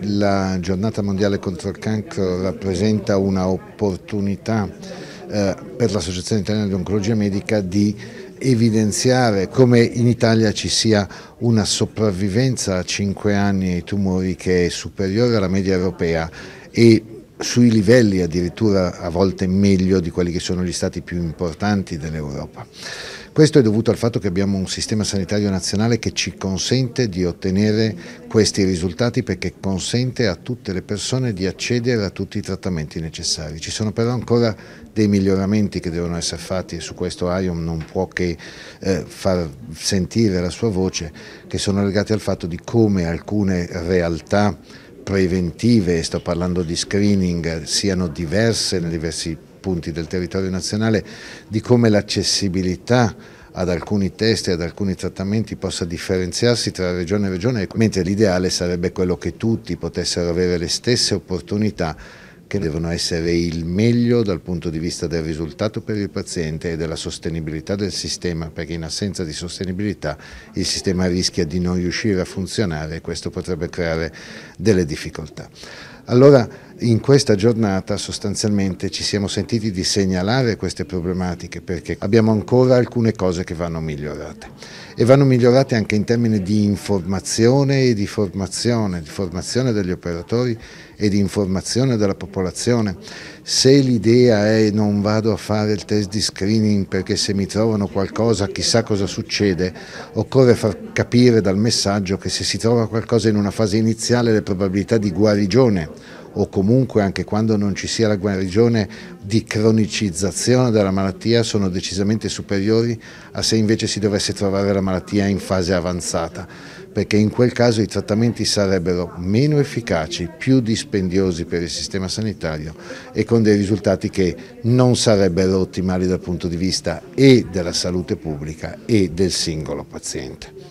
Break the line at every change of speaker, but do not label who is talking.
La giornata mondiale contro il cancro rappresenta un'opportunità eh, per l'Associazione Italiana di Oncologia Medica di evidenziare come in Italia ci sia una sopravvivenza a 5 anni ai tumori che è superiore alla media europea e sui livelli addirittura a volte meglio di quelli che sono gli stati più importanti dell'Europa. Questo è dovuto al fatto che abbiamo un sistema sanitario nazionale che ci consente di ottenere questi risultati perché consente a tutte le persone di accedere a tutti i trattamenti necessari. Ci sono però ancora dei miglioramenti che devono essere fatti e su questo IOM non può che eh, far sentire la sua voce, che sono legati al fatto di come alcune realtà preventive, sto parlando di screening, siano diverse nei diversi punti del territorio nazionale, di come l'accessibilità ad alcuni test e ad alcuni trattamenti possa differenziarsi tra regione e regione, mentre l'ideale sarebbe quello che tutti potessero avere le stesse opportunità che devono essere il meglio dal punto di vista del risultato per il paziente e della sostenibilità del sistema, perché in assenza di sostenibilità il sistema rischia di non riuscire a funzionare e questo potrebbe creare delle difficoltà. Allora in questa giornata sostanzialmente ci siamo sentiti di segnalare queste problematiche perché abbiamo ancora alcune cose che vanno migliorate e vanno migliorate anche in termini di informazione e di formazione, di formazione degli operatori e di informazione della popolazione. Se l'idea è non vado a fare il test di screening perché se mi trovano qualcosa chissà cosa succede, occorre far capire dal messaggio che se si trova qualcosa in una fase iniziale le probabilità di guarigione o comunque anche quando non ci sia la guarigione di cronicizzazione della malattia sono decisamente superiori a se invece si dovesse trovare la malattia in fase avanzata, perché in quel caso i trattamenti sarebbero meno efficaci, più dispendiosi per il sistema sanitario e con dei risultati che non sarebbero ottimali dal punto di vista e della salute pubblica e del singolo paziente.